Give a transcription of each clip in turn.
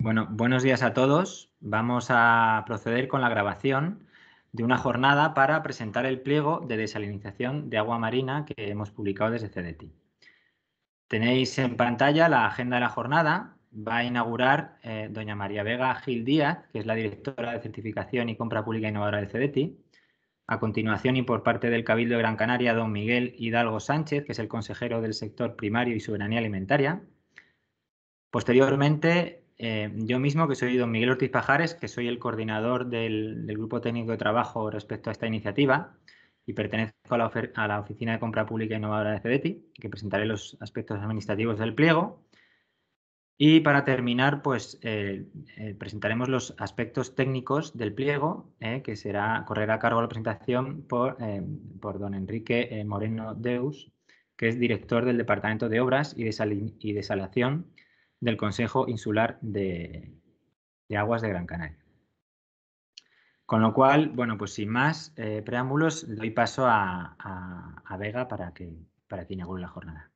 Bueno, buenos días a todos. Vamos a proceder con la grabación de una jornada para presentar el pliego de desalinización de agua marina que hemos publicado desde CEDETI. Tenéis en pantalla la agenda de la jornada. Va a inaugurar eh, doña María Vega Gil Díaz, que es la directora de Certificación y Compra Pública Innovadora de CEDETI. A continuación, y por parte del Cabildo de Gran Canaria, don Miguel Hidalgo Sánchez, que es el consejero del sector primario y soberanía alimentaria. Posteriormente, eh, yo mismo, que soy don Miguel Ortiz Pajares, que soy el coordinador del, Grupo Técnico de Trabajo respecto a esta iniciativa y pertenezco a la, Oficina de Compra Pública Innovadora de CEDETI, que presentaré los aspectos administrativos del pliego. Y para terminar, pues eh, eh, presentaremos los aspectos técnicos del pliego, que será correrá a cargo de la presentación por, don Enrique Moreno Deus, que es director del Departamento de Obras y, de y Desalación del Consejo Insular de, Aguas de Gran Canaria. Con lo cual, bueno, pues sin más eh, preámbulos, doy paso a, Vega para que, para que inaugure la jornada.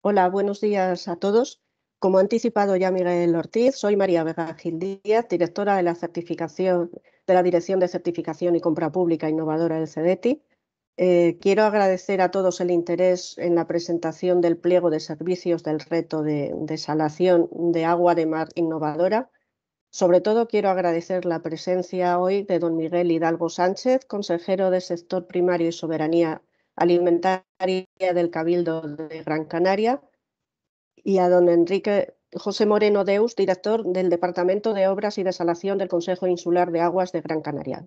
Hola, buenos días a todos. Como ha anticipado ya Miguel Ortiz, soy María Vega Gil Díaz, directora de la, certificación, de la Dirección de Certificación y Compra Pública Innovadora del CEDETI. Eh, quiero agradecer a todos el interés en la presentación del pliego de servicios del reto de desalación de agua de mar innovadora. Sobre todo quiero agradecer la presencia hoy de don Miguel Hidalgo Sánchez, consejero de sector primario y soberanía alimentaria del Cabildo de Gran Canaria, y a don Enrique José Moreno Deus, director del Departamento de Obras y Desalación del Consejo Insular de Aguas de Gran Canaria.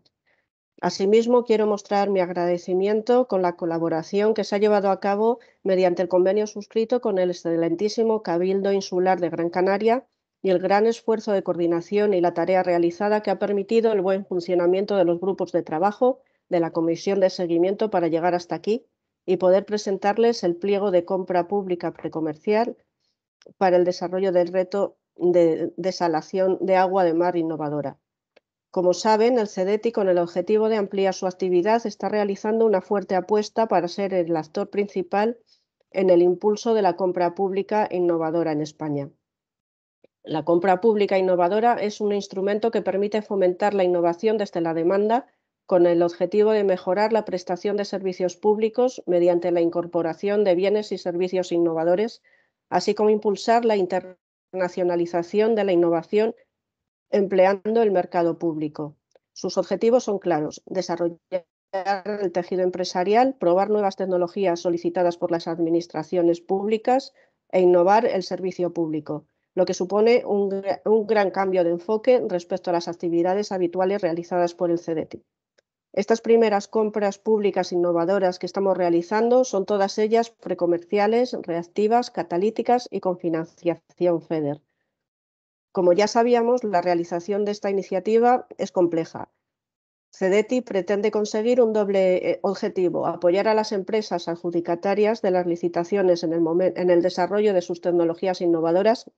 Asimismo, quiero mostrar mi agradecimiento con la colaboración que se ha llevado a cabo mediante el convenio suscrito con el excelentísimo Cabildo Insular de Gran Canaria y el gran esfuerzo de coordinación y la tarea realizada que ha permitido el buen funcionamiento de los grupos de trabajo de la Comisión de Seguimiento para llegar hasta aquí y poder presentarles el pliego de compra pública precomercial para el desarrollo del reto de desalación de agua de mar innovadora. Como saben, el CEDETI, con el objetivo de ampliar su actividad, está realizando una fuerte apuesta para ser el actor principal en el impulso de la compra pública innovadora en España. La compra pública innovadora es un instrumento que permite fomentar la innovación desde la demanda con el objetivo de mejorar la prestación de servicios públicos mediante la incorporación de bienes y servicios innovadores así como impulsar la internacionalización de la innovación empleando el mercado público. Sus objetivos son claros, desarrollar el tejido empresarial, probar nuevas tecnologías solicitadas por las administraciones públicas e innovar el servicio público, lo que supone un, gran cambio de enfoque respecto a las actividades habituales realizadas por el CDT. Estas primeras compras públicas innovadoras que estamos realizando son todas ellas precomerciales, reactivas, catalíticas y con financiación FEDER. Como ya sabíamos, la realización de esta iniciativa es compleja. CEDETI pretende conseguir un doble eh, objetivo, apoyar a las empresas adjudicatarias de las licitaciones en el, en el desarrollo de sus tecnologías innovadoras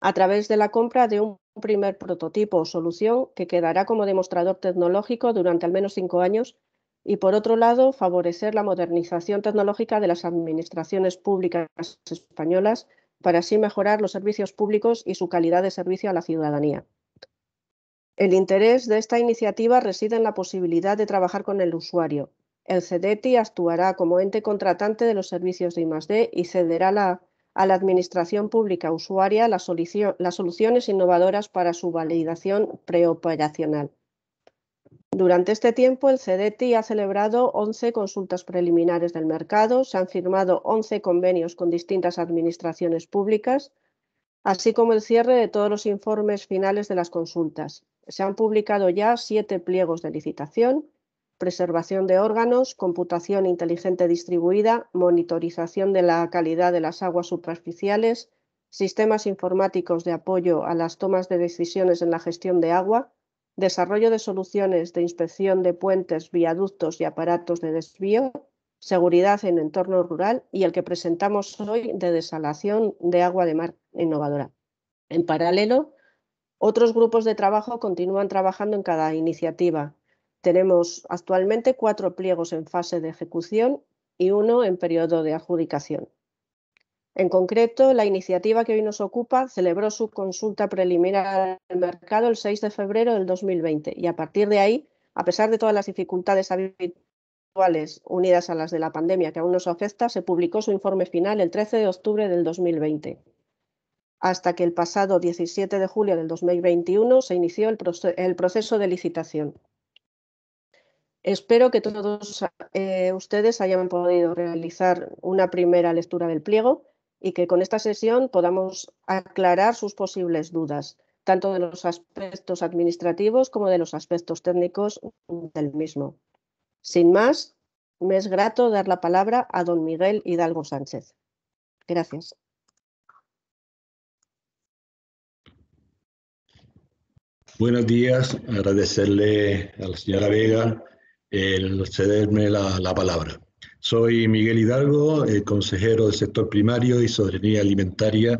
a través de la compra de un primer prototipo o solución que quedará como demostrador tecnológico durante al menos cinco años y, por otro lado, favorecer la modernización tecnológica de las administraciones públicas españolas para así mejorar los servicios públicos y su calidad de servicio a la ciudadanía. El interés de esta iniciativa reside en la posibilidad de trabajar con el usuario. El CDETI actuará como ente contratante de los servicios de I+D y cederá la a la Administración Pública Usuaria las, soluciones innovadoras para su validación preoperacional. Durante este tiempo, el CDTI ha celebrado 11 consultas preliminares del mercado, se han firmado 11 convenios con distintas administraciones públicas, así como el cierre de todos los informes finales de las consultas. Se han publicado ya siete pliegos de licitación, preservación de órganos, computación inteligente distribuida, monitorización de la calidad de las aguas superficiales, sistemas informáticos de apoyo a las tomas de decisiones en la gestión de agua, desarrollo de soluciones de inspección de puentes, viaductos y aparatos de desvío, seguridad en entorno rural y el que presentamos hoy de desalación de agua de mar innovadora. En paralelo, otros grupos de trabajo continúan trabajando en cada iniciativa, tenemos actualmente cuatro pliegos en fase de ejecución y uno en periodo de adjudicación. En concreto, la iniciativa que hoy nos ocupa celebró su consulta preliminar al mercado el 6 de febrero del 2020 y a partir de ahí, a pesar de todas las dificultades habituales unidas a las de la pandemia que aún nos afecta, se publicó su informe final el 13 de octubre del 2020, hasta que el pasado 17 de julio del 2021 se inició el, proceso de licitación. Espero que todos eh, ustedes hayan podido realizar una primera lectura del pliego y que con esta sesión podamos aclarar sus posibles dudas, tanto de los aspectos administrativos como de los aspectos técnicos del mismo. Sin más, me es grato dar la palabra a don Miguel Hidalgo Sánchez. Gracias. Buenos días, agradecerle a la señora Vega el cederme la, palabra. Soy Miguel Hidalgo, eh, consejero del sector primario y soberanía alimentaria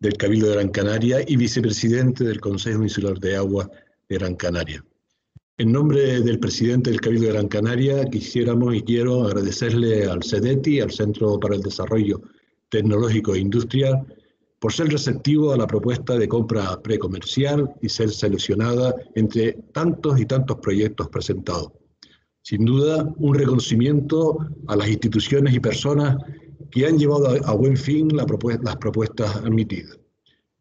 del Cabildo de Gran Canaria y vicepresidente del Consejo Insular de Agua de Gran Canaria. En nombre del presidente del Cabildo de Gran Canaria, quisiéramos y quiero agradecerle al CEDETI, al Centro para el Desarrollo Tecnológico e Industrial, por ser receptivo a la propuesta de compra precomercial y ser seleccionada entre tantos y tantos proyectos presentados. Sin duda, un reconocimiento a las instituciones y personas que han llevado a, buen fin las propuestas admitidas.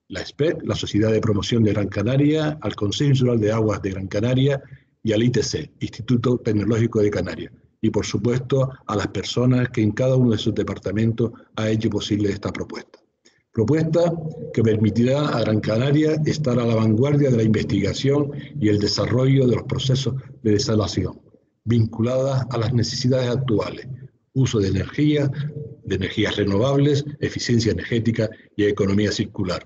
La SPEC, la Sociedad de Promoción de Gran Canaria, al Consejo Insular de Aguas de Gran Canaria y al ITC, Instituto Tecnológico de Canarias. Y por supuesto a las personas que en cada uno de sus departamentos ha hecho posible esta propuesta. Propuesta que permitirá a Gran Canaria estar a la vanguardia de la investigación y el desarrollo de los procesos de desalación vinculadas a las necesidades actuales, uso de energía, de energías renovables, eficiencia energética y economía circular.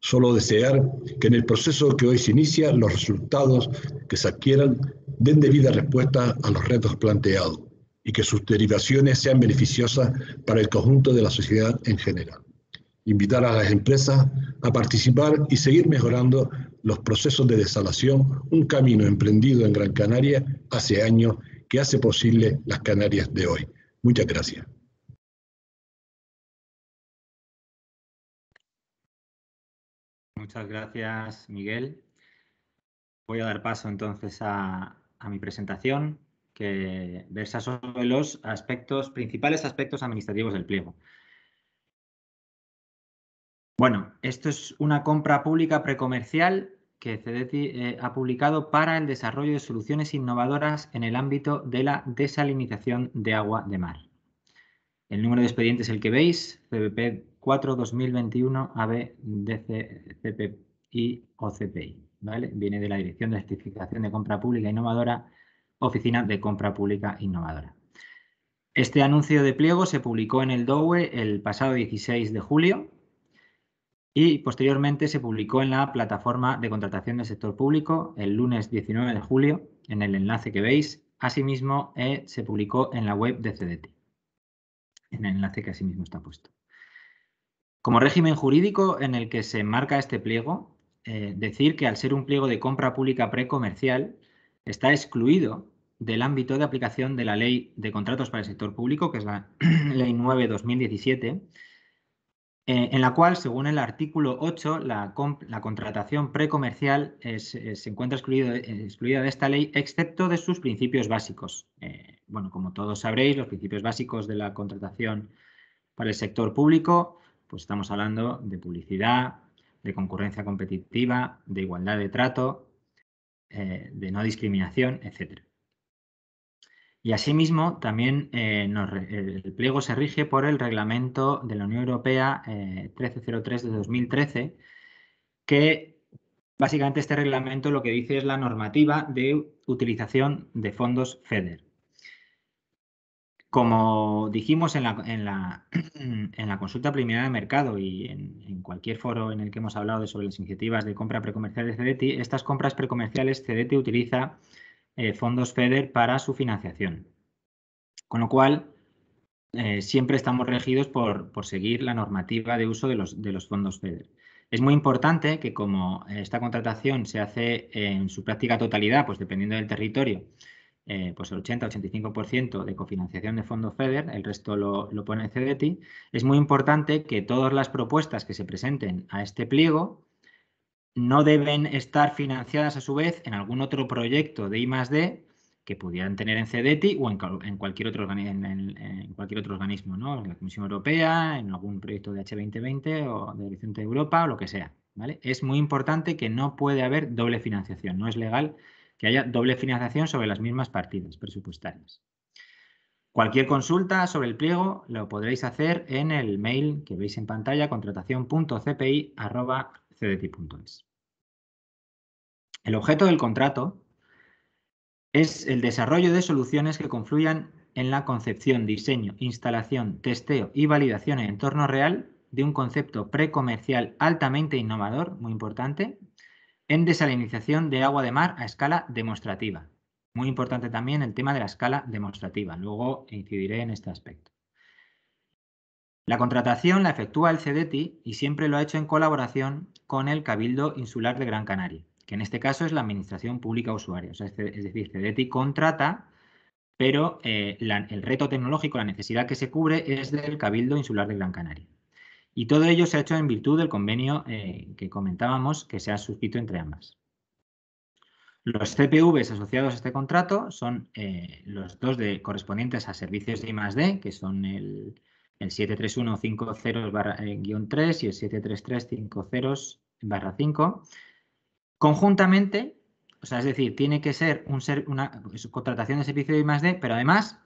Solo desear que en el proceso que hoy se inicia los resultados que se adquieran den debida respuesta a los retos planteados y que sus derivaciones sean beneficiosas para el conjunto de la sociedad en general. Invitar a las empresas a participar y seguir mejorando los procesos de desalación, un camino emprendido en Gran Canaria hace años que hace posible las Canarias de hoy. Muchas gracias. Muchas gracias, Miguel. Voy a dar paso entonces a, mi presentación, que versa sobre los aspectos, principales aspectos administrativos del pliego. Bueno, esto es una compra pública precomercial que CEDETI eh, ha publicado para el desarrollo de soluciones innovadoras en el ámbito de la desalinización de agua de mar. El número de expedientes es el que veis, CBP 4 2021 AB DCPI OCPI. ¿vale? Viene de la Dirección de Certificación de Compra Pública Innovadora, Oficina de Compra Pública Innovadora. Este anuncio de pliego se publicó en el DOE el pasado 16 de julio y posteriormente se publicó en la plataforma de contratación del sector público el lunes 19 de julio, en el enlace que veis. Asimismo, eh, se publicó en la web de CDT, en el enlace que asimismo está puesto. Como régimen jurídico en el que se marca este pliego, eh, decir que al ser un pliego de compra pública precomercial, está excluido del ámbito de aplicación de la Ley de Contratos para el Sector Público, que es la Ley 9-2017, eh, en la cual, según el artículo 8, la, contratación precomercial eh, se, encuentra eh, excluida de esta ley, excepto de sus principios básicos. bueno, como todos sabréis, los principios básicos de la contratación para el sector público, pues estamos hablando de publicidad, de concurrencia competitiva, de igualdad de trato, de no discriminación, etcétera. Y asimismo, también eh, el pliego se rige por el reglamento de la Unión Europea 1303 eh, de 2013, que básicamente este reglamento lo que dice es la normativa de utilización de fondos FEDER. Como dijimos en la, en la, consulta preliminar de mercado y en, cualquier foro en el que hemos hablado sobre las iniciativas de compra precomercial de CDT, estas compras precomerciales CDT utiliza eh, fondos FEDER para su financiación. Con lo cual, eh, siempre estamos regidos por, por, seguir la normativa de uso de los, de los fondos FEDER. Es muy importante que como esta contratación se hace en su práctica totalidad, pues dependiendo del territorio, eh, pues el 80-85% de cofinanciación de fondos FEDER, el resto lo, lo pone CDTI, es muy importante que todas las propuestas que se presenten a este pliego no deben estar financiadas a su vez en algún otro proyecto de I más D que pudieran tener en CDETI o en, cualquier, otro, organismo, ¿no? en la Comisión Europea, en algún proyecto de H2020 o de Horizonte Europa o lo que sea. ¿vale? Es muy importante que no puede haber doble financiación, no es legal que haya doble financiación sobre las mismas partidas presupuestarias. Cualquier consulta sobre el pliego lo podréis hacer en el mail que veis en pantalla, contratación.cpi.com. El objeto del contrato es el desarrollo de soluciones que confluyan en la concepción, diseño, instalación, testeo y validación en entorno real de un concepto precomercial altamente innovador, muy importante, en desalinización de agua de mar a escala demostrativa. Muy importante también el tema de la escala demostrativa. Luego incidiré en este aspecto. La contratación la efectúa el CDTI y siempre lo ha hecho en colaboración con el Cabildo Insular de Gran Canaria, que en este caso es la Administración Pública Usuaria. es decir, CEDETI contrata, pero eh, el reto tecnológico, la necesidad que se cubre es del Cabildo Insular de Gran Canaria. Y todo ello se ha hecho en virtud del convenio eh, que comentábamos que se ha suscrito entre ambas. Los CPVs asociados a este contrato son eh, los dos de, correspondientes a servicios de I+.D., que son el, el 73150 3 y el 73350 barra 5. Conjuntamente, o sea, es decir, tiene que ser un ser, una contratación de servicio de I+.D., más de pero además,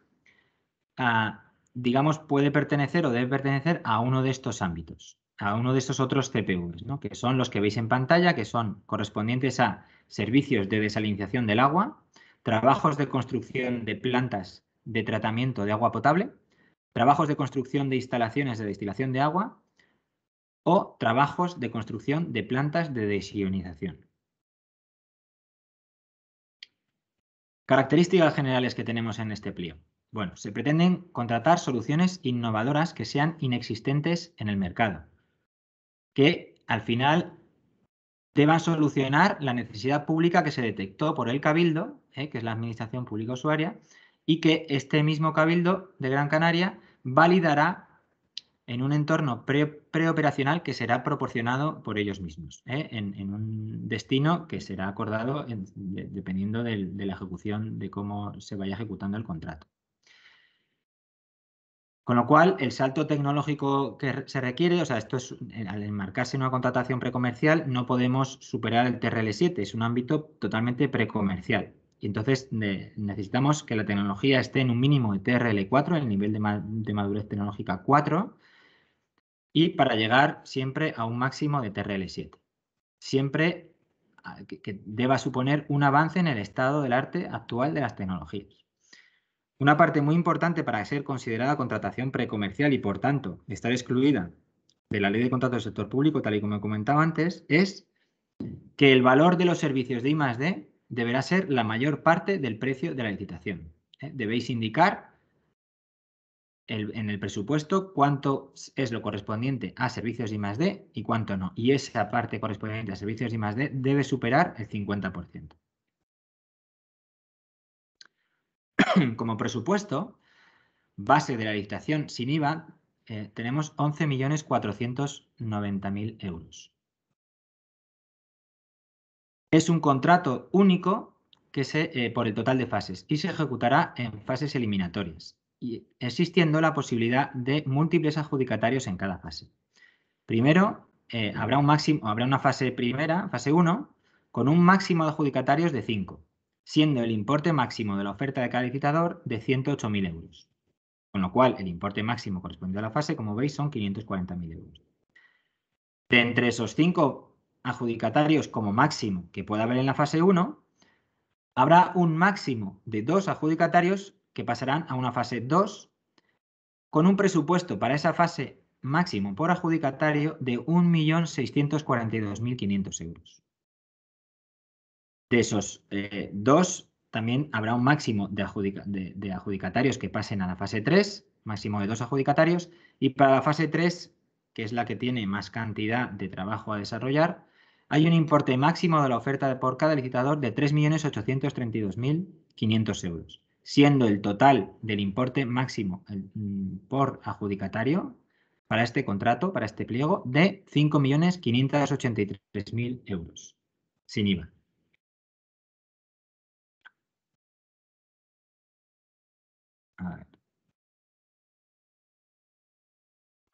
ah, digamos, puede pertenecer o debe pertenecer a uno de estos ámbitos, a uno de estos otros CPUs, ¿no? que son los que veis en pantalla, que son correspondientes a servicios de desalinización del agua, trabajos de construcción de plantas de tratamiento de agua potable, trabajos de construcción de instalaciones de destilación de agua o trabajos de construcción de plantas de desionización. Características generales que tenemos en este pliego. Bueno, se pretenden contratar soluciones innovadoras que sean inexistentes en el mercado, que al final deban solucionar la necesidad pública que se detectó por el Cabildo, ¿eh? que es la Administración Pública Usuaria, y que este mismo Cabildo de Gran Canaria validará en un entorno preoperacional que será proporcionado por ellos mismos, ¿eh? en, un destino que será acordado dependiendo de la ejecución, de cómo se vaya ejecutando el contrato. Con lo cual, el salto tecnológico que se requiere, o sea, esto es, eh, al enmarcarse en una contratación precomercial, no podemos superar el TRL7, es un ámbito totalmente precomercial entonces necesitamos que la tecnología esté en un mínimo de TRL4, el nivel de, madurez tecnológica 4, y para llegar siempre a un máximo de TRL7. Siempre que, deba suponer un avance en el estado del arte actual de las tecnologías. Una parte muy importante para ser considerada contratación precomercial y, por tanto, estar excluida de la ley de contratos del sector público, tal y como he comentaba antes, es que el valor de los servicios de I+.D deberá ser la mayor parte del precio de la licitación. ¿eh? Debéis indicar en el presupuesto cuánto es lo correspondiente a servicios I más y cuánto no. Y esa parte correspondiente a servicios I más debe superar el 50%. Como presupuesto, base de la licitación sin IVA, eh, tenemos 11.490.000 euros. Es un contrato único que se, eh, por el total de fases y se ejecutará en fases eliminatorias, y existiendo la posibilidad de múltiples adjudicatarios en cada fase. Primero, eh, habrá, un máximo, habrá una fase primera, fase 1, con un máximo de adjudicatarios de 5, siendo el importe máximo de la oferta de cada licitador de 108.000 euros. Con lo cual, el importe máximo correspondiente a la fase, como veis, son 540.000 euros. De entre esos cinco adjudicatarios como máximo que pueda haber en la fase 1, habrá un máximo de dos adjudicatarios que pasarán a una fase 2 con un presupuesto para esa fase máximo por adjudicatario de 1.642.500 euros. De esos eh, dos, también habrá un máximo de, de, adjudicatarios que pasen a la fase 3, máximo de dos adjudicatarios, y para la fase 3, que es la que tiene más cantidad de trabajo a desarrollar, hay un importe máximo de la oferta por cada licitador de 3.832.500 euros, siendo el total del importe máximo mm, por adjudicatario para este contrato, para este pliego, de 5.583.000 euros, sin IVA. A ver.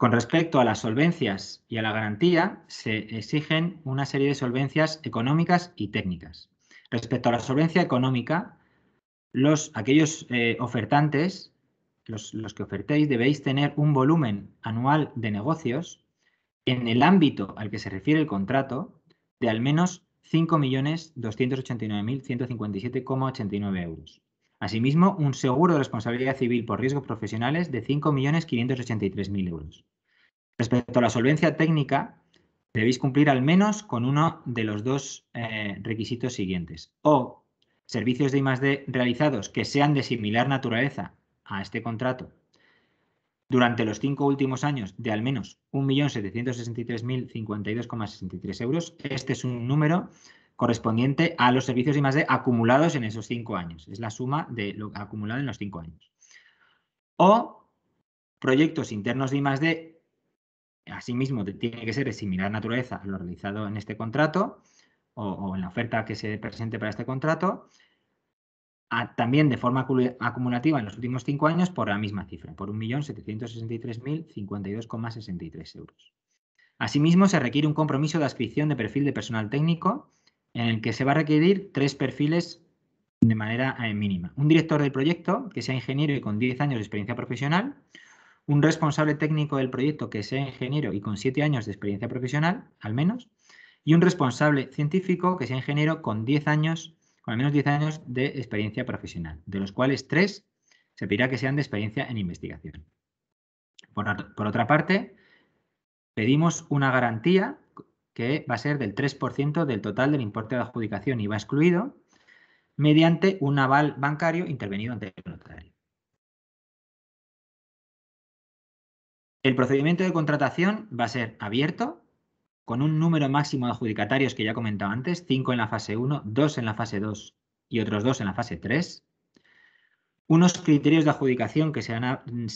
Con respecto a las solvencias y a la garantía, se exigen una serie de solvencias económicas y técnicas. Respecto a la solvencia económica, los, aquellos eh, ofertantes, los, los que ofertéis, debéis tener un volumen anual de negocios en el ámbito al que se refiere el contrato de al menos 5.289.157,89 euros. Asimismo, un seguro de responsabilidad civil por riesgos profesionales de 5.583.000 euros. Respecto a la solvencia técnica, debéis cumplir al menos con uno de los dos eh, requisitos siguientes. O servicios de I+.D. realizados que sean de similar naturaleza a este contrato durante los cinco últimos años de al menos 1.763.052,63 euros. Este es un número correspondiente a los servicios de I+.D. acumulados en esos cinco años. Es la suma de lo acumulado en los cinco años. O proyectos internos de I+.D. asimismo tiene que ser de similar naturaleza a lo realizado en este contrato o, en la oferta que se presente para este contrato, también de forma acumulativa en los últimos cinco años por la misma cifra, por 1.763.052,63 euros. Asimismo, se requiere un compromiso de adscripción de perfil de personal técnico en el que se va a requerir tres perfiles de manera eh, mínima. Un director del proyecto que sea ingeniero y con 10 años de experiencia profesional, un responsable técnico del proyecto que sea ingeniero y con 7 años de experiencia profesional, al menos, y un responsable científico que sea ingeniero con 10 años, con al menos 10 años de experiencia profesional, de los cuales tres se pedirá que sean de experiencia en investigación. por otra parte, pedimos una garantía que va a ser del 3% del total del importe de adjudicación y va excluido, mediante un aval bancario intervenido ante el notario. El procedimiento de contratación va a ser abierto, con un número máximo de adjudicatarios que ya he comentado antes, 5 en la fase 1, 2 en la fase 2 y otros 2 en la fase 3. Unos criterios de adjudicación que se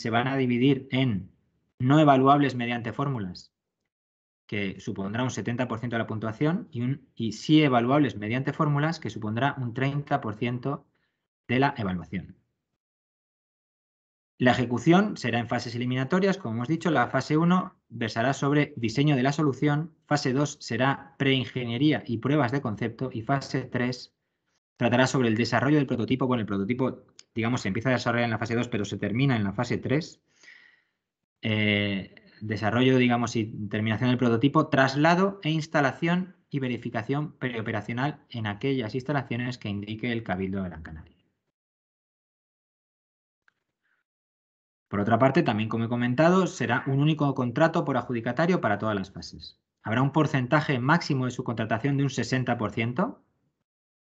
van a dividir en no evaluables mediante fórmulas que supondrá un 70% de la puntuación, y, un, y sí evaluables mediante fórmulas, que supondrá un 30% de la evaluación. La ejecución será en fases eliminatorias, como hemos dicho, la fase 1 versará sobre diseño de la solución, fase 2 será preingeniería y pruebas de concepto, y fase 3 tratará sobre el desarrollo del prototipo, bueno, el prototipo, digamos, se empieza a desarrollar en la fase 2, pero se termina en la fase 3. Eh, desarrollo, digamos, y terminación del prototipo, traslado e instalación y verificación preoperacional en aquellas instalaciones que indique el Cabildo de Gran Canaria. Por otra parte, también como he comentado, será un único contrato por adjudicatario para todas las fases. Habrá un porcentaje máximo de subcontratación de un 60%,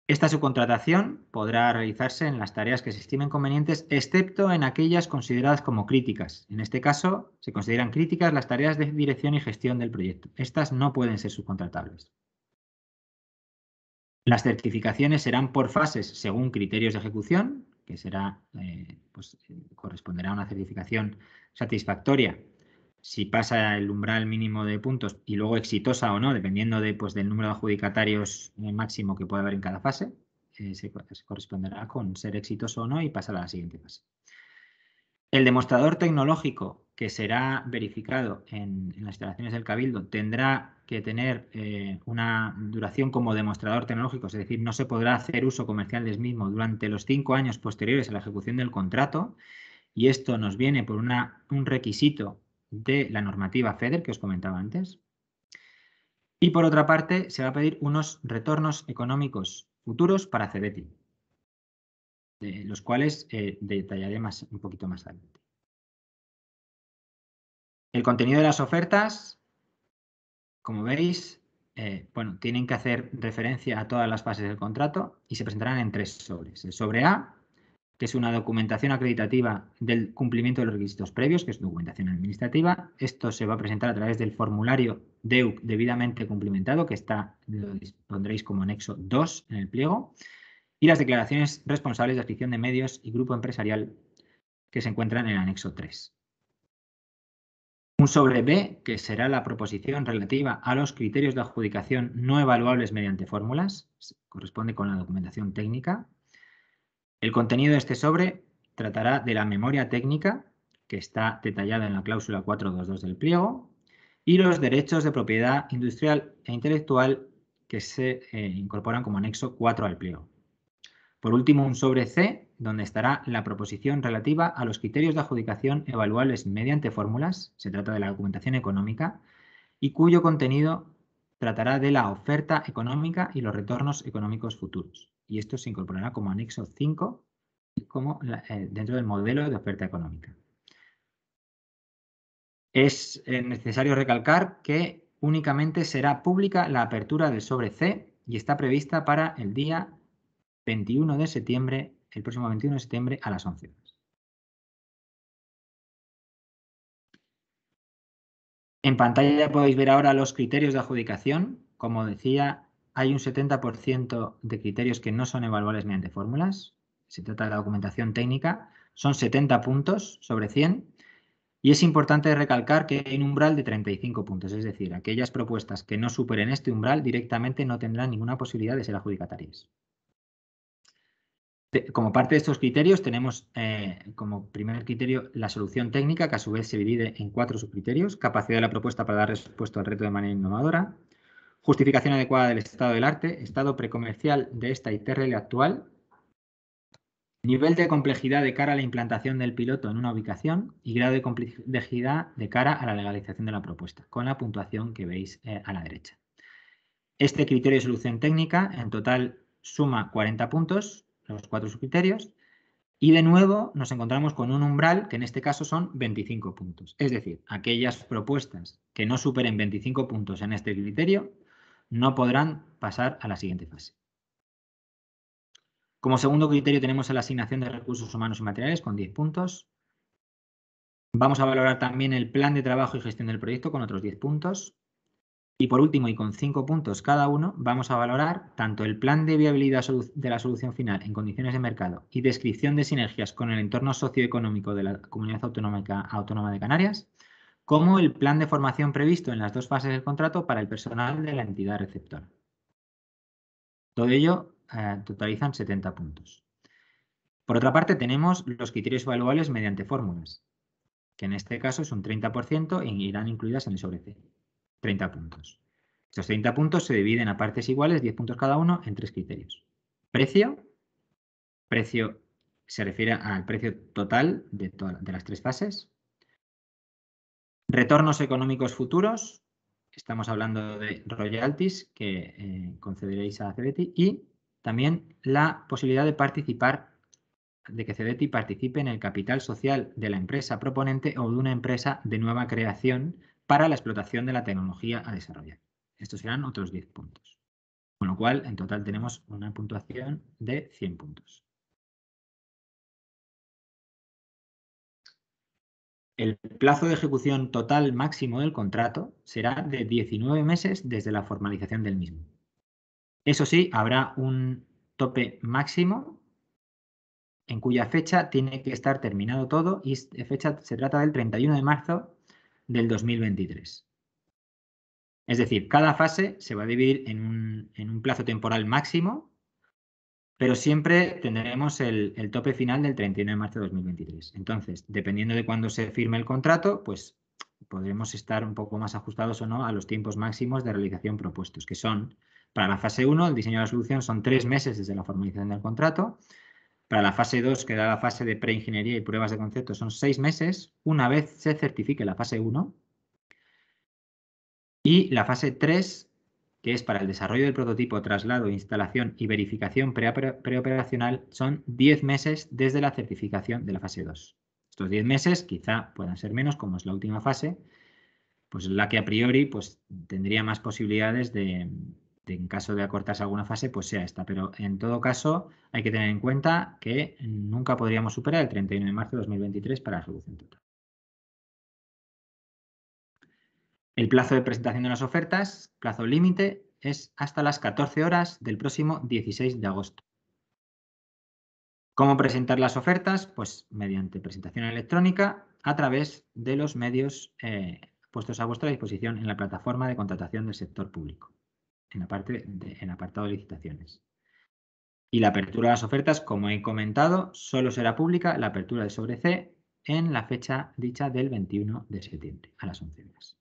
esta subcontratación podrá realizarse en las tareas que se estimen convenientes, excepto en aquellas consideradas como críticas. En este caso, se consideran críticas las tareas de dirección y gestión del proyecto. Estas no pueden ser subcontratables. Las certificaciones serán por fases según criterios de ejecución, que será, eh, pues, eh, corresponderá a una certificación satisfactoria si pasa el umbral mínimo de puntos y luego exitosa o no, dependiendo pues, del número de adjudicatarios eh, máximo que pueda haber en cada fase, eh, se, corresponderá con ser exitoso o no y pasar a la siguiente fase. El demostrador tecnológico que será verificado en, las instalaciones del Cabildo tendrá que tener eh, una duración como demostrador tecnológico, es decir, no se podrá hacer uso comercial del mismo durante los cinco años posteriores a la ejecución del contrato y esto nos viene por una, un requisito de la normativa FEDER que os comentaba antes. Y por otra parte, se va a pedir unos retornos económicos futuros para CEDETI, los cuales eh, detallaré más, un poquito más adelante. El contenido de las ofertas, como veis, eh, bueno, tienen que hacer referencia a todas las fases del contrato y se presentarán en tres sobres. El sobre A, que es una documentación acreditativa del cumplimiento de los requisitos previos, que es documentación administrativa. Esto se va a presentar a través del formulario DEUC debidamente cumplimentado, que está, lo dispondréis como anexo 2 en el pliego, y las declaraciones responsables de adquisición de medios y grupo empresarial que se encuentran en el anexo 3. Un sobre B, que será la proposición relativa a los criterios de adjudicación no evaluables mediante fórmulas, corresponde con la documentación técnica, el contenido de este sobre tratará de la memoria técnica, que está detallada en la cláusula 422 del pliego, y los derechos de propiedad industrial e intelectual que se eh, incorporan como anexo 4 al pliego. Por último, un sobre C, donde estará la proposición relativa a los criterios de adjudicación evaluables mediante fórmulas, se trata de la documentación económica, y cuyo contenido tratará de la oferta económica y los retornos económicos futuros y esto se incorporará como anexo 5 eh, dentro del modelo de oferta económica. Es eh, necesario recalcar que únicamente será pública la apertura del sobre C y está prevista para el día 21 de septiembre, el próximo 21 de septiembre a las 11 horas. En pantalla podéis ver ahora los criterios de adjudicación. Como decía, hay un 70% de criterios que no son evaluables mediante fórmulas. Se trata de la documentación técnica. Son 70 puntos sobre 100. Y es importante recalcar que hay un umbral de 35 puntos, es decir, aquellas propuestas que no superen este umbral directamente no tendrán ninguna posibilidad de ser adjudicatarias. Como parte de estos criterios tenemos eh, como primer criterio la solución técnica, que a su vez se divide en cuatro subcriterios. Capacidad de la propuesta para dar respuesta al reto de manera innovadora, Justificación adecuada del estado del arte, estado precomercial de esta ITRL actual, nivel de complejidad de cara a la implantación del piloto en una ubicación y grado de complejidad de cara a la legalización de la propuesta, con la puntuación que veis eh, a la derecha. Este criterio de solución técnica en total suma 40 puntos, los cuatro criterios, y de nuevo nos encontramos con un umbral que en este caso son 25 puntos. Es decir, aquellas propuestas que no superen 25 puntos en este criterio no podrán pasar a la siguiente fase. Como segundo criterio tenemos la asignación de recursos humanos y materiales con 10 puntos. Vamos a valorar también el plan de trabajo y gestión del proyecto con otros 10 puntos. Y por último, y con 5 puntos cada uno, vamos a valorar tanto el plan de viabilidad de la solución final en condiciones de mercado y descripción de sinergias con el entorno socioeconómico de la Comunidad Autónoma de Canarias, como el plan de formación previsto en las dos fases del contrato para el personal de la entidad receptora. Todo ello eh, totalizan 70 puntos. Por otra parte, tenemos los criterios evaluables mediante fórmulas, que en este caso es un 30% y irán incluidas en el sobre C. 30 puntos. Estos 30 puntos se dividen a partes iguales, 10 puntos cada uno, en tres criterios. Precio. Precio se refiere al precio total de, de las tres fases Retornos económicos futuros, estamos hablando de royalties que eh, concederéis a CEDETI y también la posibilidad de participar, de que Cebeti participe en el capital social de la empresa proponente o de una empresa de nueva creación para la explotación de la tecnología a desarrollar. Estos serán otros 10 puntos. Con lo cual, en total tenemos una puntuación de 100 puntos. El plazo de ejecución total máximo del contrato será de 19 meses desde la formalización del mismo. Eso sí, habrá un tope máximo en cuya fecha tiene que estar terminado todo y fecha se trata del 31 de marzo del 2023. Es decir, cada fase se va a dividir en un, en un plazo temporal máximo pero siempre tendremos el, tope final del 31 de marzo de 2023. Entonces, dependiendo de cuándo se firme el contrato, pues podremos estar un poco más ajustados o no a los tiempos máximos de realización propuestos, que son para la fase 1, el diseño de la solución son tres meses desde la formalización del contrato. Para la fase 2, que da la fase de preingeniería y pruebas de concepto, son seis meses, una vez se certifique la fase 1. Y la fase 3 que es para el desarrollo del prototipo, traslado, instalación y verificación preoperacional, son 10 meses desde la certificación de la fase 2. Estos 10 meses quizá puedan ser menos, como es la última fase, pues la que a priori pues, tendría más posibilidades de, en caso de acortarse alguna fase, pues sea esta. Pero en todo caso hay que tener en cuenta que nunca podríamos superar el 31 de marzo de 2023 para la solución total. El plazo de presentación de las ofertas, plazo límite, es hasta las 14 horas del próximo 16 de agosto. ¿Cómo presentar las ofertas? Pues mediante presentación electrónica a través de los medios eh, puestos a vuestra disposición en la plataforma de contratación del sector público, en, la parte en apartado de licitaciones. Y la apertura de las ofertas, como he comentado, solo será pública la apertura de sobre C en la fecha dicha del 21 de septiembre a las 11 horas.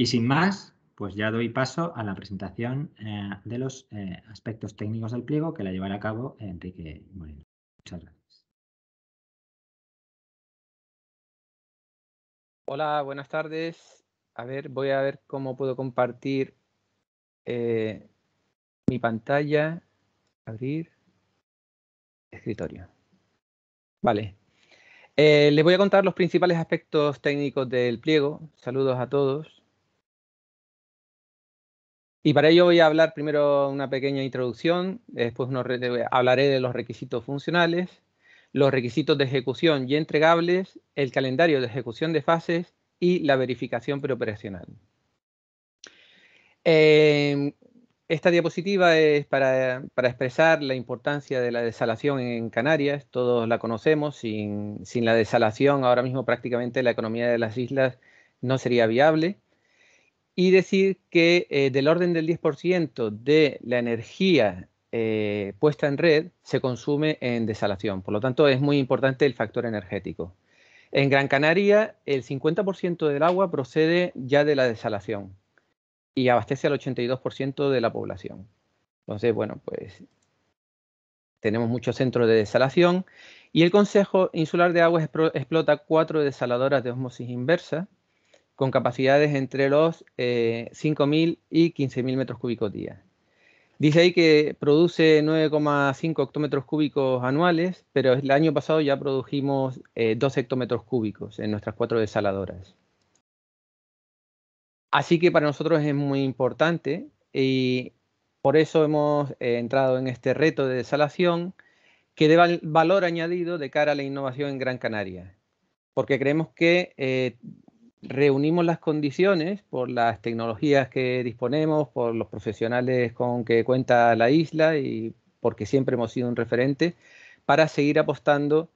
Y sin más, pues ya doy paso a la presentación eh, de los eh, aspectos técnicos del pliego que la llevará a cabo Enrique Moreno. Muchas gracias. Hola, buenas tardes. A ver, voy a ver cómo puedo compartir eh, mi pantalla. Abrir. Escritorio. Vale. les voy a contar los principales aspectos técnicos del pliego. Saludos a todos. Y para ello voy a hablar primero una pequeña introducción, después hablaré de los requisitos funcionales, los requisitos de ejecución y entregables, el calendario de ejecución de fases y la verificación preoperacional. Em, esta diapositiva es para, expresar la importancia de la desalación en Canarias, todos la conocemos, sin la desalación ahora mismo prácticamente la economía de las islas no sería viable y decir que eh, del orden del 10% de la energía eh, puesta en red se consume en desalación. Por lo tanto, es muy importante el factor energético. En Gran Canaria, el 50% del agua procede ya de la desalación y abastece al 82% de la población. Entonces, bueno, pues tenemos muchos centros de desalación y el Consejo Insular de Aguas explota cuatro desaladoras de osmosis inversa con capacidades entre los 5.000 eh, y 15.000 metros cúbicos día. Dice ahí que produce 9,5 hectómetros cúbicos anuales, pero el año pasado ya produjimos 2 eh, hectómetros cúbicos en nuestras cuatro desaladoras. Así que para nosotros es muy importante y por eso hemos eh, entrado en este reto de desalación que dé valor añadido de cara a la innovación en Gran Canaria, porque creemos que reunimos las condiciones por las tecnologías que disponemos, por los profesionales con que cuenta la isla y porque siempre hemos sido un referente, para seguir apostando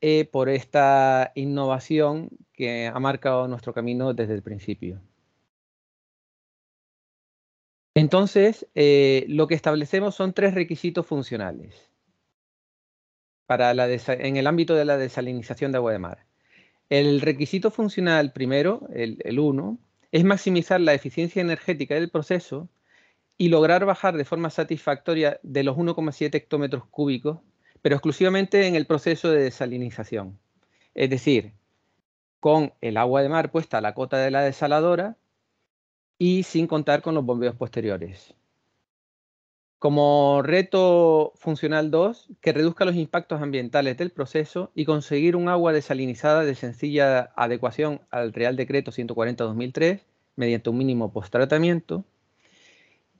eh, por esta innovación que ha marcado nuestro camino desde el principio. Entonces, eh, lo que establecemos son tres requisitos funcionales para en el ámbito de la desalinización de agua de mar. El requisito funcional primero, el 1, es maximizar la eficiencia energética del proceso y lograr bajar de forma satisfactoria de los 1,7 hectómetros cúbicos, pero exclusivamente en el proceso de desalinización. Es decir, con el agua de mar puesta a la cota de la desaladora y sin contar con los bombeos posteriores como reto funcional 2, que reduzca los impactos ambientales del proceso y conseguir un agua desalinizada de sencilla adecuación al Real Decreto 140-2003 mediante un mínimo post-tratamiento.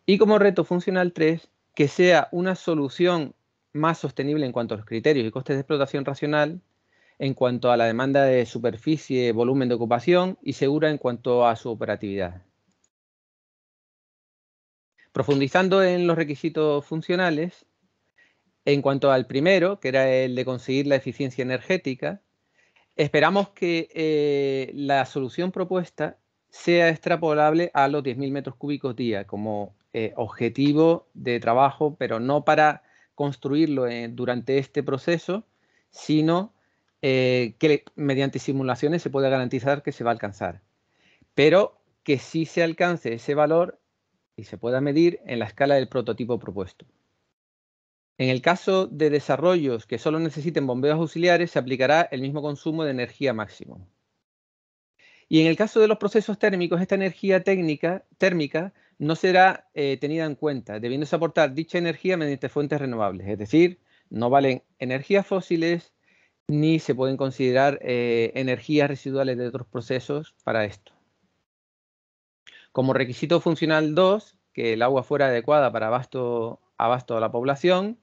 Y como reto funcional 3, que sea una solución más sostenible en cuanto a los criterios y costes de explotación racional, en cuanto a la demanda de superficie, volumen de ocupación y segura en cuanto a su operatividad. Profundizando en los requisitos funcionales, en cuanto al primero, que era el de conseguir la eficiencia energética, esperamos que eh, la solución propuesta sea extrapolable a los 10.000 metros cúbicos día como eh, objetivo de trabajo, pero no para construirlo eh, durante este proceso, sino que mediante simulaciones se pueda garantizar que se va a alcanzar. Pero que si se alcance ese valor y se pueda medir en la escala del prototipo propuesto. En el caso de desarrollos que solo necesiten bombeos auxiliares, se aplicará el mismo consumo de energía máximo. Y en el caso de los procesos térmicos, esta energía térmica no será eh, tenida en cuenta, debiendo aportar dicha energía mediante fuentes renovables. Es decir, no valen energías fósiles ni se pueden considerar eh, energías residuales de otros procesos para esto. Como requisito funcional 2, que el agua fuera adecuada para abasto, abasto a la población,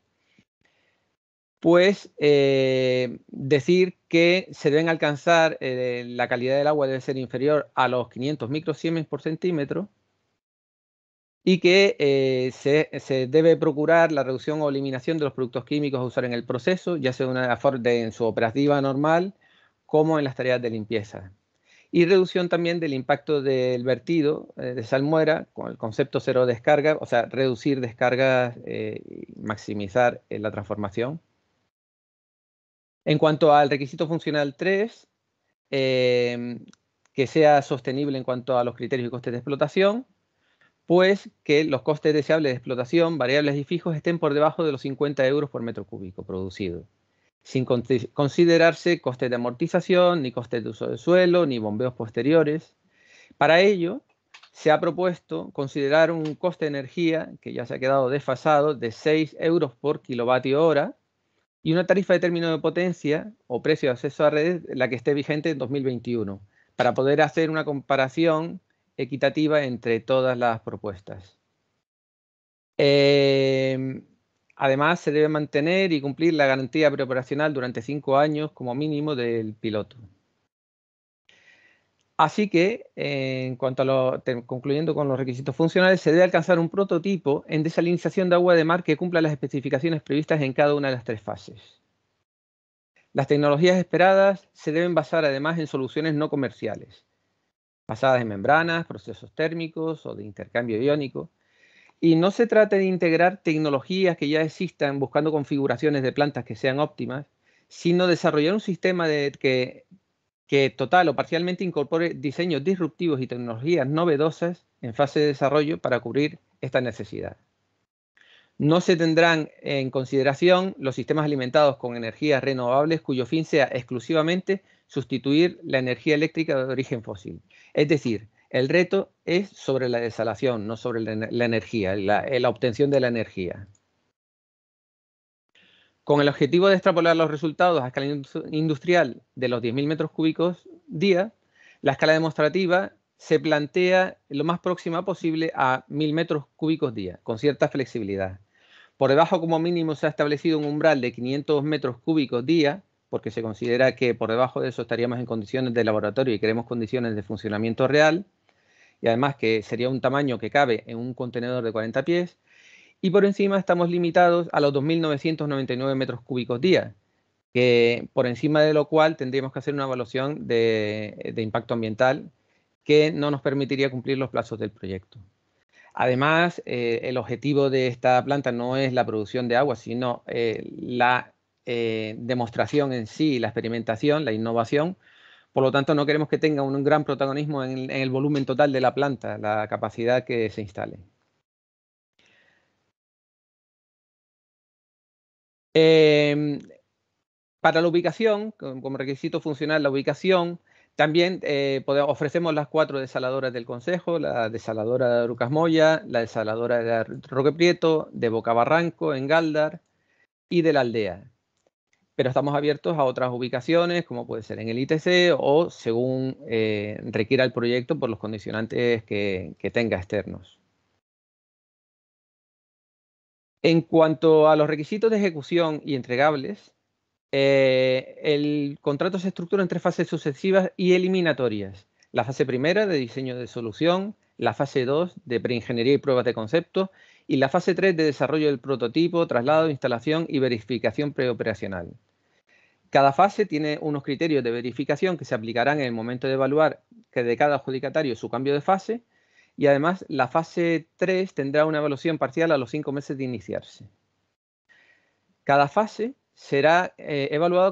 pues eh, decir que se deben alcanzar, eh, la calidad del agua debe ser inferior a los 500 microsiemens por centímetro y que eh, se, debe procurar la reducción o eliminación de los productos químicos a usar en el proceso, ya sea en su operativa normal como en las tareas de limpieza y reducción también del impacto del vertido eh, de salmuera con el concepto cero descarga, o sea, reducir descargas eh, y maximizar eh, la transformación. En cuanto al requisito funcional 3, que sea sostenible en cuanto a los criterios y costes de explotación, pues que los costes deseables de explotación, variables y fijos, estén por debajo de los 50 euros por metro cúbico producido sin considerarse costes de amortización, ni costes de uso de suelo, ni bombeos posteriores. Para ello, se ha propuesto considerar un coste de energía que ya se ha quedado desfasado de 6 euros por kilovatio hora y una tarifa de término de potencia o precio de acceso a redes la que esté vigente en 2021 para poder hacer una comparación equitativa entre todas las propuestas. Eh, Además, se debe mantener y cumplir la garantía preoperacional durante cinco años como mínimo del piloto. Así que, en cuanto a concluyendo con los requisitos funcionales, se debe alcanzar un prototipo en desalinización de agua de mar que cumpla las especificaciones previstas en cada una de las tres fases. Las tecnologías esperadas se deben basar además en soluciones no comerciales, basadas en membranas, procesos térmicos o de intercambio iónico, y no se trata de integrar tecnologías que ya existan buscando configuraciones de plantas que sean óptimas, sino desarrollar un sistema que, que total o parcialmente incorpore diseños disruptivos y tecnologías novedosas en fase de desarrollo para cubrir esta necesidad. No se tendrán en consideración los sistemas alimentados con energías renovables cuyo fin sea exclusivamente sustituir la energía eléctrica de origen fósil. Es decir, el reto es sobre la desalación, no sobre la, energía, la, eh, la obtención de la energía. Con el objetivo de extrapolar los resultados a escala industrial de los 10.000 metros cúbicos día, la escala demostrativa se plantea lo más próxima posible a 1.000 metros cúbicos día, con cierta flexibilidad. Por debajo como mínimo se ha establecido un umbral de 500 metros cúbicos día, porque se considera que por debajo de eso estaríamos en condiciones de laboratorio y queremos condiciones de funcionamiento real y además que sería un tamaño que cabe en un contenedor de 40 pies. Y por encima estamos limitados a los 2.999 metros cúbicos día, que por encima de lo cual tendríamos que hacer una evaluación de, impacto ambiental que no nos permitiría cumplir los plazos del proyecto. Además, eh, el objetivo de esta planta no es la producción de agua, sino eh, la eh, demostración en sí, la experimentación, la innovación por lo tanto, no queremos que tenga un, gran protagonismo en, el volumen total de la planta, la capacidad que se instale. Em, para la ubicación, como requisito funcional, la ubicación, también eh, ofrecemos las cuatro desaladoras del Consejo, la desaladora de Lucas Moya, la desaladora de Roque Prieto, de Boca Barranco, en Galdar y de la aldea pero estamos abiertos a otras ubicaciones, como puede ser en el ITC o según eh, requiera el proyecto por los condicionantes que, tenga externos. En cuanto a los requisitos de ejecución y entregables, eh, el contrato se estructura en tres fases sucesivas y eliminatorias. La fase primera de diseño de solución, la fase dos de preingeniería y pruebas de concepto y la fase 3 de desarrollo del prototipo, traslado, instalación y verificación preoperacional. Cada fase tiene unos criterios de verificación que se aplicarán en el momento de evaluar que de cada adjudicatario su cambio de fase y además la fase 3 tendrá una evaluación parcial a los cinco meses de iniciarse. Cada fase será eh, evaluada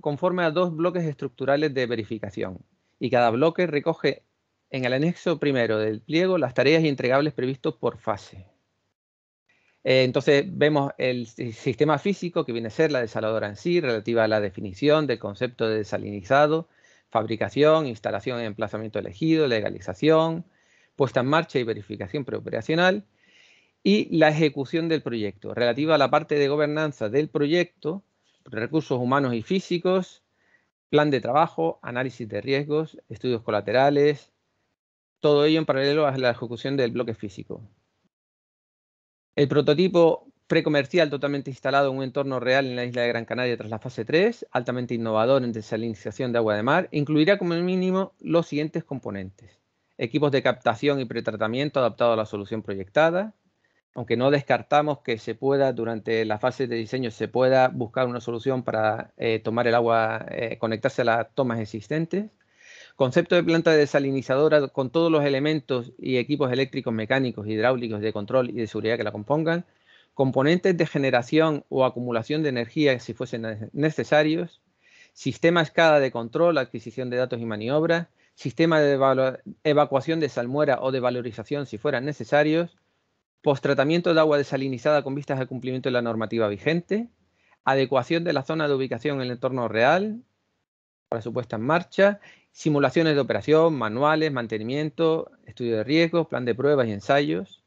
conforme a dos bloques estructurales de verificación y cada bloque recoge en el anexo primero del pliego las tareas y entregables previstos por fase. Eh, entonces vemos el sistema físico que viene a ser la desaladora en sí, relativa a la definición del concepto de desalinizado, fabricación, instalación y emplazamiento elegido, legalización, puesta en marcha y verificación preoperacional, y la ejecución del proyecto, relativa a la parte de gobernanza del proyecto, recursos humanos y físicos, plan de trabajo, análisis de riesgos, estudios colaterales, todo ello en paralelo a la ejecución del bloque físico. El prototipo precomercial totalmente instalado en un entorno real en la isla de Gran Canaria tras la fase 3, altamente innovador en desalinización de agua de mar, incluirá como mínimo los siguientes componentes. Equipos de captación y pretratamiento adaptados a la solución proyectada, aunque no descartamos que se pueda, durante la fase de diseño, se pueda buscar una solución para eh, tomar el agua, eh, conectarse a las tomas existentes. Concepto de planta desalinizadora con todos los elementos y equipos eléctricos, mecánicos, hidráulicos, de control y de seguridad que la compongan. Componentes de generación o acumulación de energía si fuesen necesarios. Sistema escada de control, adquisición de datos y maniobras. Sistema de evacuación de salmuera o de valorización si fueran necesarios. Postratamiento de agua desalinizada con vistas al cumplimiento de la normativa vigente. Adecuación de la zona de ubicación en el entorno real, para su puesta en marcha simulaciones de operación, manuales, mantenimiento, estudio de riesgos, plan de pruebas y ensayos.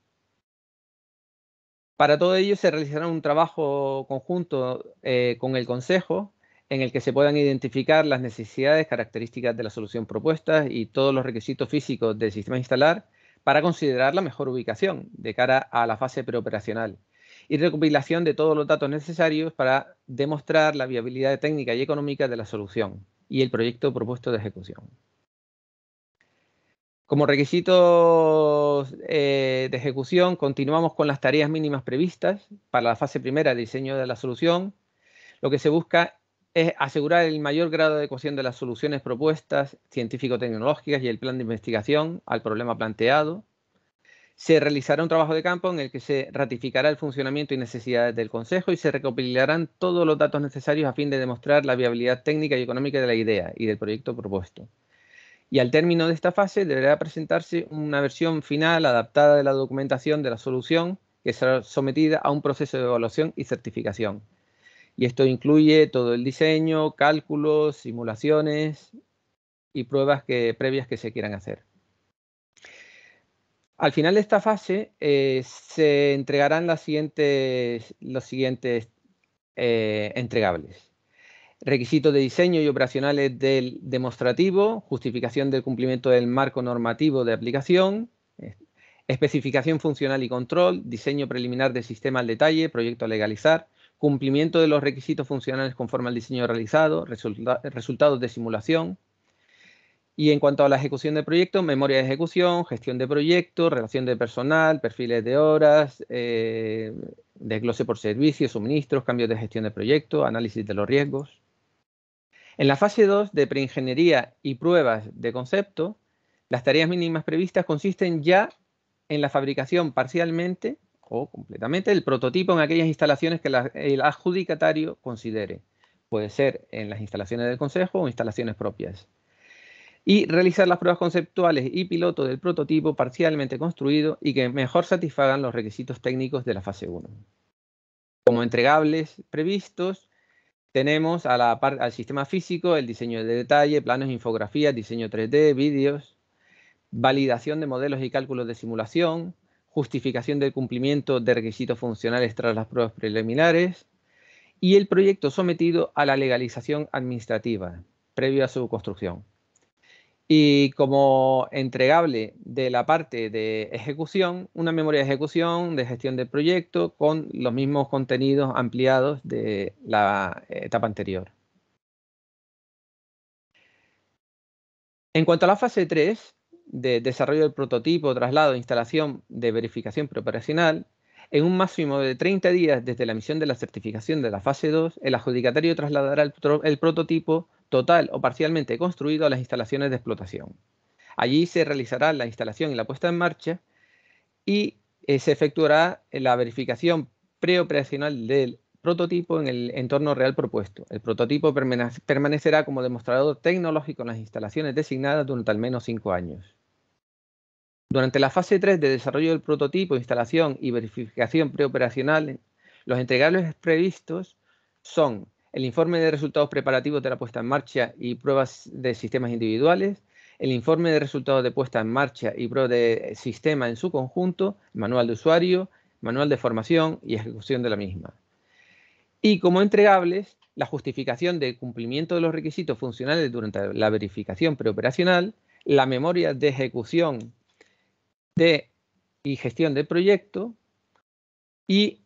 Para todo ello se realizará un trabajo conjunto eh, con el Consejo en el que se puedan identificar las necesidades, características de la solución propuesta y todos los requisitos físicos del sistema a instalar para considerar la mejor ubicación de cara a la fase preoperacional y recopilación de todos los datos necesarios para demostrar la viabilidad técnica y económica de la solución y el proyecto propuesto de ejecución. Como requisitos eh, de ejecución, continuamos con las tareas mínimas previstas para la fase primera de diseño de la solución. Lo que se busca es asegurar el mayor grado de ecuación de las soluciones propuestas científico-tecnológicas y el plan de investigación al problema planteado, se realizará un trabajo de campo en el que se ratificará el funcionamiento y necesidades del Consejo y se recopilarán todos los datos necesarios a fin de demostrar la viabilidad técnica y económica de la idea y del proyecto propuesto. Y al término de esta fase deberá presentarse una versión final adaptada de la documentación de la solución que será sometida a un proceso de evaluación y certificación. Y esto incluye todo el diseño, cálculos, simulaciones y pruebas que, previas que se quieran hacer. Al final de esta fase eh, se entregarán las siguientes, los siguientes eh, entregables. Requisitos de diseño y operacionales del demostrativo, justificación del cumplimiento del marco normativo de aplicación, eh, especificación funcional y control, diseño preliminar del sistema al detalle, proyecto a legalizar, cumplimiento de los requisitos funcionales conforme al diseño realizado, resultados de simulación, y en cuanto a la ejecución de proyectos, memoria de ejecución, gestión de proyectos, relación de personal, perfiles de horas, eh, desglose por servicios, suministros, cambios de gestión de proyectos, análisis de los riesgos. En la fase 2 de preingeniería y pruebas de concepto, las tareas mínimas previstas consisten ya en la fabricación parcialmente o completamente del prototipo en aquellas instalaciones que el adjudicatario considere. Puede ser en las instalaciones del Consejo o instalaciones propias y realizar las pruebas conceptuales y piloto del prototipo parcialmente construido y que mejor satisfagan los requisitos técnicos de la fase 1. Como entregables previstos, tenemos al sistema físico, el diseño de detalle, planos, infografías, diseño 3D, vídeos, validación de modelos y cálculos de simulación, justificación del cumplimiento de requisitos funcionales tras las pruebas preliminares y el proyecto sometido a la legalización administrativa previo a su construcción y como entregable de la parte de ejecución, una memoria de ejecución, de gestión del proyecto, con los mismos contenidos ampliados de la eh, etapa anterior. En cuanto a la fase 3, de desarrollo del prototipo, traslado, e instalación de verificación preoperacional, en un máximo de 30 días desde la emisión de la certificación de la fase 2, el adjudicatario trasladará el prototipo total o parcialmente construido a las instalaciones de explotación. Allí se realizará la instalación y la puesta en marcha y eh, se efectuará la verificación preoperacional del prototipo en el entorno real propuesto. El prototipo permanecerá como demostrador tecnológico en las instalaciones designadas durante al menos cinco años. Durante la fase 3 de desarrollo del prototipo, instalación y verificación preoperacional, los entregables previstos son el informe de resultados preparativos de la puesta en marcha y pruebas de sistemas individuales, el informe de resultados de puesta en marcha y pruebas de sistema en su conjunto, manual de usuario, manual de formación y ejecución de la misma. Y como entregables, la justificación de cumplimiento de los requisitos funcionales durante la verificación preoperacional, la memoria de ejecución de y gestión del proyecto y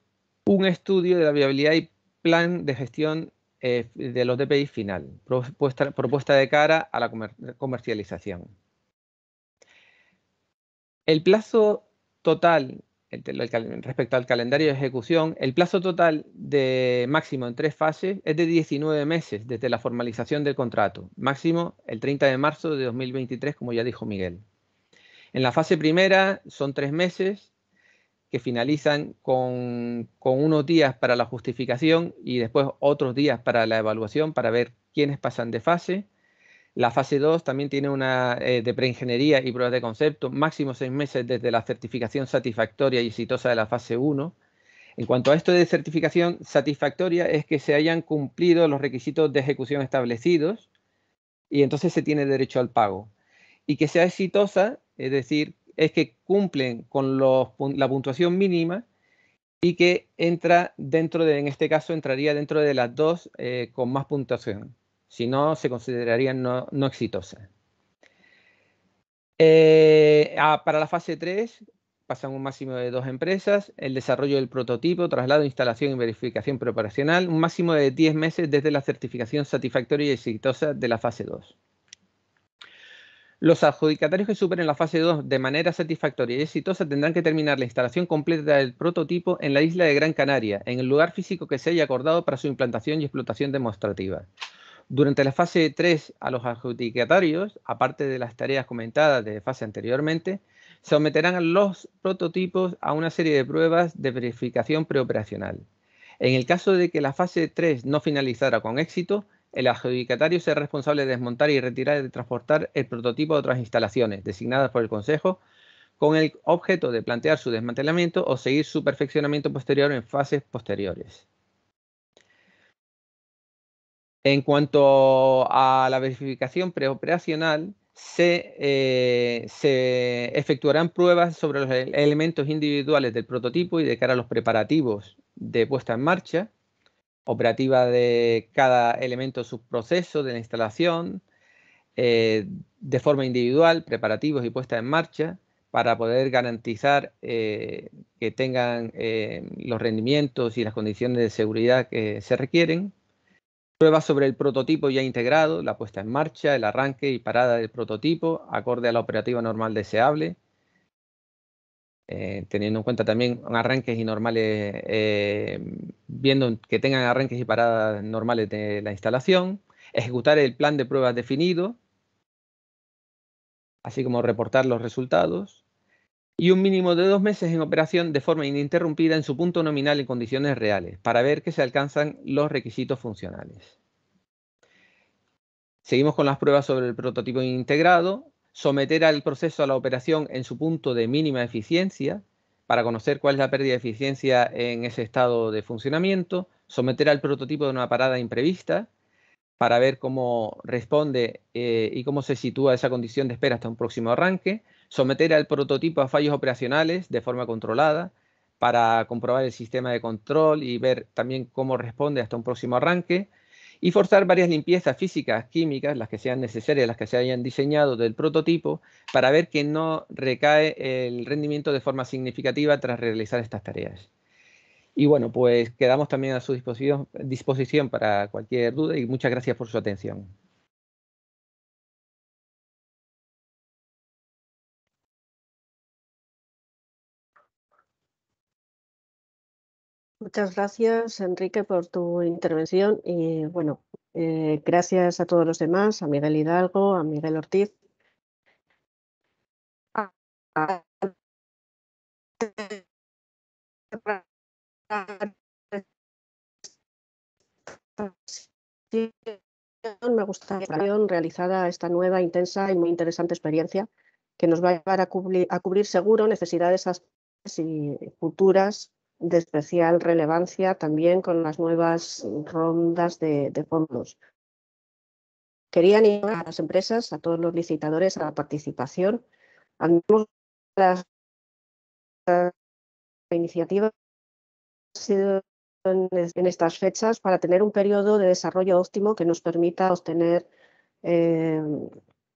un estudio de la viabilidad y plan de gestión eh, de los DPI final, propuesta, propuesta de cara a la comercialización. El plazo total respecto al calendario de ejecución, el plazo total de máximo en tres fases es de 19 meses desde la formalización del contrato, máximo el 30 de marzo de 2023, como ya dijo Miguel. En la fase primera son tres meses, que finalizan con, unos días para la justificación y después otros días para la evaluación para ver quiénes pasan de fase. La fase 2 también tiene una eh, de preingeniería y pruebas de concepto, máximo seis meses desde la certificación satisfactoria y exitosa de la fase 1. En cuanto a esto de certificación satisfactoria, es que se hayan cumplido los requisitos de ejecución establecidos y entonces se tiene derecho al pago. Y que sea exitosa, es decir, es que cumplen con la puntuación mínima y que entra dentro de, en este caso, entraría dentro de las dos eh, con más puntuación. Si no, se considerarían no, exitosas. Eh, ah, para la fase 3 pasan un máximo de dos empresas, el desarrollo del prototipo, traslado, instalación y verificación preparacional, un máximo de 10 meses desde la certificación satisfactoria y exitosa de la fase 2. Los adjudicatarios que superen la fase 2 de manera satisfactoria y exitosa tendrán que terminar la instalación completa del prototipo en la isla de Gran Canaria, en el lugar físico que se haya acordado para su implantación y explotación demostrativa. Durante la fase 3, a los adjudicatarios, aparte de las tareas comentadas de fase anteriormente, se someterán los prototipos a una serie de pruebas de verificación preoperacional. En el caso de que la fase 3 no finalizara con éxito, el adjudicatario será responsable de desmontar y retirar y transportar el prototipo de otras instalaciones designadas por el Consejo con el objeto de plantear su desmantelamiento o seguir su perfeccionamiento posterior en fases posteriores. En cuanto a la verificación preoperacional, se, eh, efectuarán pruebas sobre los elementos individuales del prototipo y de cara a los preparativos de puesta en marcha operativa de cada elemento subproceso de la instalación, eh, de forma individual, preparativos y puesta en marcha, para poder garantizar eh, que tengan eh, los rendimientos y las condiciones de seguridad que se requieren. Pruebas sobre el prototipo ya integrado, la puesta en marcha, el arranque y parada del prototipo, acorde a la operativa normal deseable eh, teniendo en cuenta también arranques y normales, eh, viendo que tengan arranques y paradas normales de la instalación, ejecutar el plan de pruebas definido, así como reportar los resultados, y un mínimo de dos meses en operación de forma ininterrumpida en su punto nominal en condiciones reales, para ver que se alcanzan los requisitos funcionales. Seguimos con las pruebas sobre el prototipo integrado, someter al proceso a la operación en su punto de mínima eficiencia para conocer cuál es la pérdida de eficiencia en ese estado de funcionamiento, someter al prototipo de una parada imprevista para ver cómo responde eh, y cómo se sitúa esa condición de espera hasta un próximo arranque, someter al prototipo a fallos operacionales de forma controlada para comprobar el sistema de control y ver también cómo responde hasta un próximo arranque, y forzar varias limpiezas físicas, químicas, las que sean necesarias, las que se hayan diseñado del prototipo, para ver que no recae el rendimiento de forma significativa tras realizar estas tareas. Y bueno, pues quedamos también a su disposición, para cualquier duda y muchas gracias por su atención. Muchas gracias, Enrique, por tu intervención. Y bueno, eh, gracias a todos los demás, a Miguel Hidalgo, a Miguel Ortiz. Ah, ah, me gusta la realizada esta nueva, intensa y muy interesante experiencia que nos va a llevar a cubrir, seguro necesidades y futuras de especial relevancia también con las nuevas rondas de, fondos. Quería animar a las empresas, a todos los licitadores, a la participación. Eh, iniciativa ha sido en, estas fechas para tener un periodo de desarrollo óptimo que nos permita obtener eh,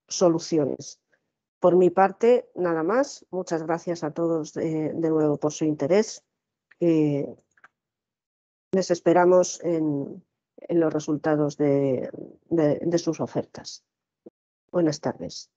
soluciones. Por mi parte, nada más. Muchas gracias a todos de nuevo por su interés les esperamos en, los resultados de sus ofertas. Buenas tardes.